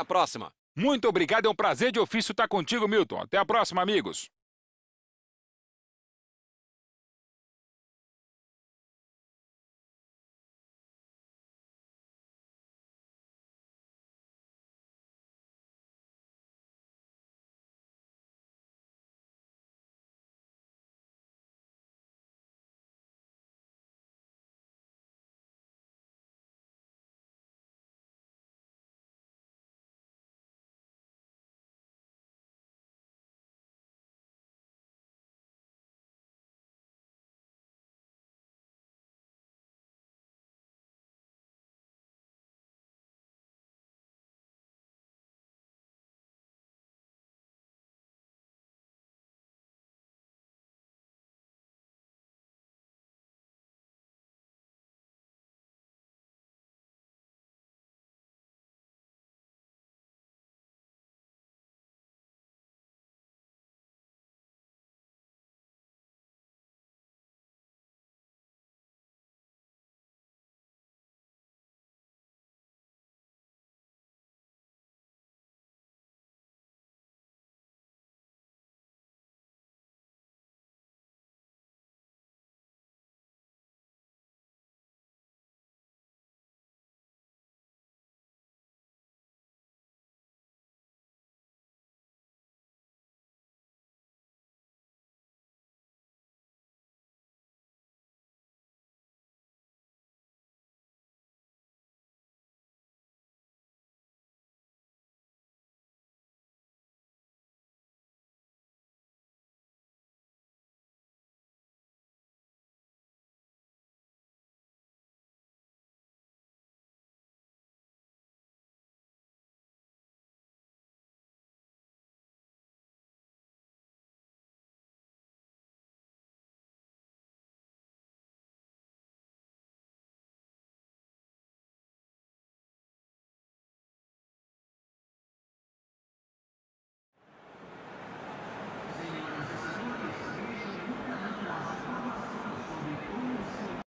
a próxima. Muito obrigado, é um prazer de ofício estar contigo, Milton. Até a próxima, amigos.